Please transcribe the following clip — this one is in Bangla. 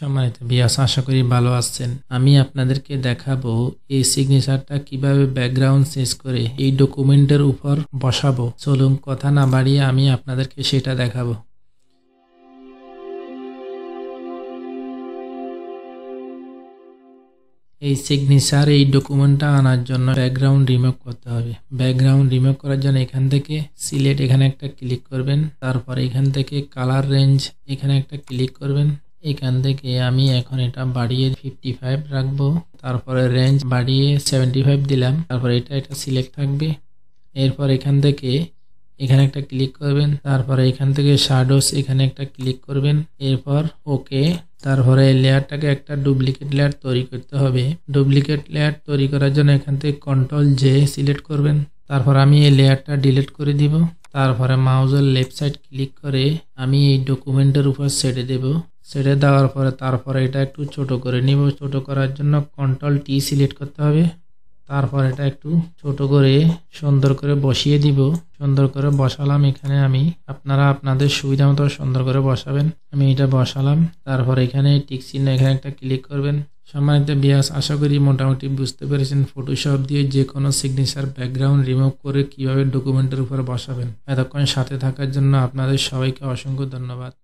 সম্মানিত বিয়াস আশা করি ভালো আসছেন আমি আপনাদেরকে দেখাবো এই সিগনেচারটা কিভাবে ব্যাকগ্রাউন্ড চেঞ্জ করে এই ডকুমেন্টের উপর বসাবো চলুন কথা না বাড়িয়ে আমি আপনাদেরকে সেটা দেখাবো এই সিগনেচার এই ডকুমেন্টটা আনার জন্য ব্যাকগ্রাউন্ড রিমুভ করতে হবে ব্যাকগ্রাউন্ড রিমুভ করার জন্য এখান থেকে সিলেট এখানে একটা ক্লিক করবেন তারপর এখান থেকে কালার রেঞ্জ এখানে একটা ক্লিক করবেন এখান থেকে আমি এখন এটা বাড়িয়ে ফিফটি ফাইভ রাখবো তারপরে রেঞ্জ বাড়িয়ে সেভেন্টি ফাইভ দিলাম তারপরে এটা এটা সিলেক্ট থাকবে এরপর এখান থেকে এখানে একটা ক্লিক করবেন তারপরে এখান থেকে শাডোস এখানে একটা ক্লিক করবেন এরপর ওকে তারপরে লেয়ারটাকে একটা ডুপ্লিকেট লেয়ার তৈরি করতে হবে ডুপ্লিকেট লেয়ার তৈরি করার জন্য এখান থেকে কন্ট্রোল জে সিলেক্ট করবেন তারপর আমি এই লেয়ারটা ডিলিট করে দিব তারপরে মাউজের লেফট সাইড ক্লিক করে আমি এই ডকুমেন্টের উপর ছেড়ে দেব সেটা দেওয়ার পরে তারপর এটা একটু ছোট করে নিব ছোট করার জন্য কন্ট্রোল টি সিলেক্ট করতে হবে তারপর এটা একটু ছোট করে সুন্দর করে বসিয়ে দিব সুন্দর করে বসালাম এখানে আমি আপনারা আপনাদের সুবিধা মতো সুন্দর করে বসাবেন আমি এটা বসালাম তারপর এখানে টিকসিন এখানে একটা ক্লিক করবেন সম্মানিত বিয়াস আশা করি মোটামুটি বুঝতে পেরেছেন ফটোশপ দিয়ে যে কোনো সিগনেচার ব্যাকগ্রাউন্ড রিমুভ করে কিভাবে ডকুমেন্টের উপর বসাবেন এতক্ষণ সাথে থাকার জন্য আপনাদের সবাইকে অসংখ্য ধন্যবাদ